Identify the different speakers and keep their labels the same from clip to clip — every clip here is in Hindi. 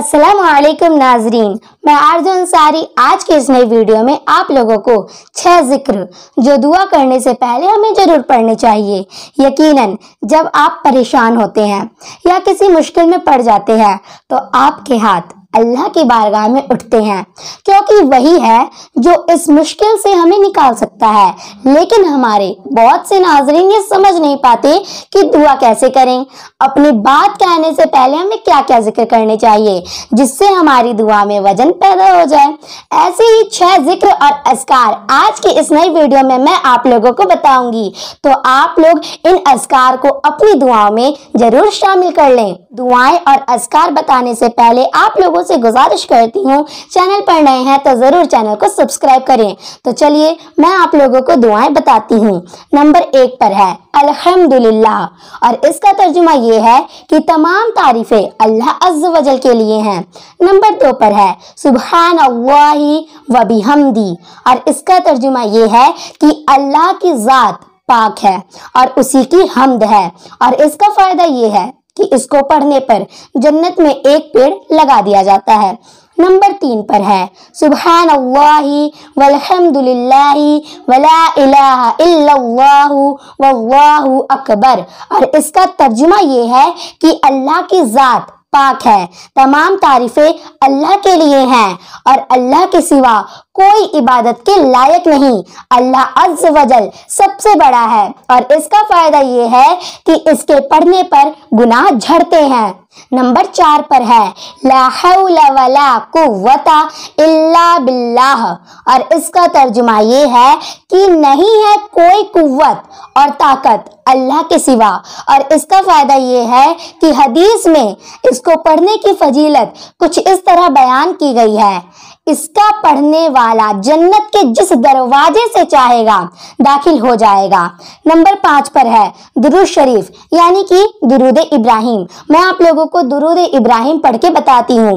Speaker 1: असलम नाजरीन मैं आर्ज अंसारी आज के इस नए वीडियो में आप लोगों को छह जिक्र जो दुआ करने से पहले हमें ज़रूर पढ़ने चाहिए यकीनन जब आप परेशान होते हैं या किसी मुश्किल में पड़ जाते हैं तो आपके हाथ अल्लाह की बारगाह में उठते हैं क्योंकि वही है जो इस मुश्किल से हमें निकाल सकता है लेकिन हमारे बहुत से नाजरीन ये समझ नहीं पाते कि दुआ कैसे करें अपनी बात कहने से पहले हमें क्या क्या जिक्र करने चाहिए जिससे हमारी दुआ में वजन पैदा हो जाए ऐसे ही छह जिक्र और अस्कार आज की इस नई वीडियो में मैं आप लोगों को बताऊंगी तो आप लोग इन अस्कार को अपनी दुआ में जरूर शामिल कर लें दुआएं और अस्कार बताने से पहले आप लोगों लोगों से गुजारिश करती हूँ चैनल पर नए हैं तो ज़रूर चैनल को सब्सक्राइब करें तो चलिए मैं आप लोगों को दुआएं बताती हूँ नंबर एक पर है अल्हम्दुलिल्लाह और इसका तर्जुमा ये है कि तमाम तारीफ़ें अल्लाह अज्ज के लिए हैं नंबर दो पर है सुबहान अल्लाही वबी हमदी और इसका तर्जुमा ये है कि अल्लाह की ज़ात पाक है और उसी की हमद है और इसका फ़ायदा ये है कि इसको पढ़ने पर जन्नत में एक पेड़ लगा दिया जाता है नंबर तीन पर है सुबहान अल्लाही वलहमदुलिल्लाही वला इलाहा इल्लल्लाहु वल्लाहु अकबर और इसका तर्जुमा ये है कि अल्लाह की ज़ात पाक है तमाम तारीफ़ें अल्लाह के लिए हैं और अल्लाह के सिवा कोई इबादत के लायक नहीं अल्लाह अज वजल सबसे बड़ा है और इसका फायदा ये है कि इसके पढ़ने पर गुनाह झड़ते हैं नंबर चार पर है इल्ला बिल्लाह और इसका तर्जुमा ये है कि नहीं है कोई कुत और ताकत अल्लाह के सिवा और इसका फ़ायदा ये है कि हदीस में इसको पढ़ने की फजीलत कुछ इस तरह बयान की गई है इसका पढ़ने वाला जन्नत के जिस दरवाजे से चाहेगा दाखिल हो जाएगा नंबर पाँच पर है दुरुद शरीफ यानी कि दुरुद इब्राहिम मैं आप लोगों को दुरुद इब्राहिम पढ़ के बताती हूँ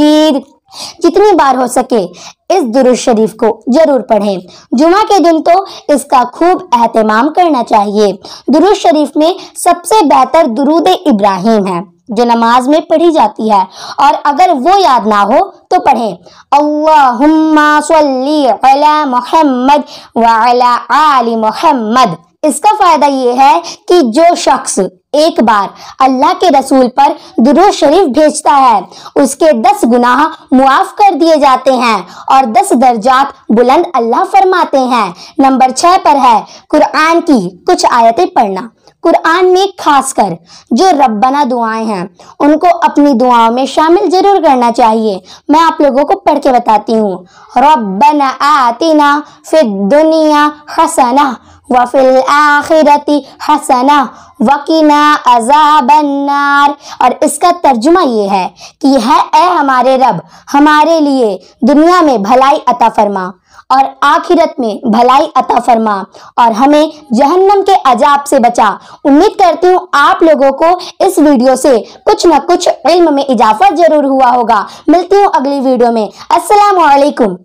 Speaker 1: मजीद जितनी बार हो सके इस दुरुज शरीफ को जरूर पढ़ें जुमा के दिन तो इसका खूब अहतमाम करना चाहिए दुरुज शरीफ में सबसे बेहतर दुरुद इब्राहिम है जो नमाज में पढ़ी जाती है और अगर वो याद ना हो तो पढ़ें अल्लाहुम्मा सल्ली अला मोहम्मद वाला आली मोहम्मद इसका फायदा ये है कि जो शख्स एक बार अल्लाह के रसूल पर दुरु शरीफ भेजता है उसके दस गुनाह मुआफ कर दिए जाते हैं और दस दर्जात बुलंद अल्लाह फरमाते हैं नंबर छह पर है कुरान की कुछ आयतें पढ़ना कुरान में खासकर जो रब्बना दुआएं हैं उनको अपनी दुआओं में शामिल जरूर करना चाहिए मैं आप लोगों को पढ़ के बताती हूँ रबना आतीना फिर दुनिया हसना वफिल आखिरती हसना वकीना अजाबन्नार और इसका तर्जुमा ये है कि है ए हमारे रब हमारे लिए दुनिया में भलाई अता फरमा और आखिरत में भलाई अता फरमा और हमें जहन्नम के अजाब से बचा उम्मीद करती हूँ आप लोगों को इस वीडियो से कुछ ना कुछ इल्म में इजाफा जरूर हुआ होगा मिलती हूँ अगली वीडियो में असलकुम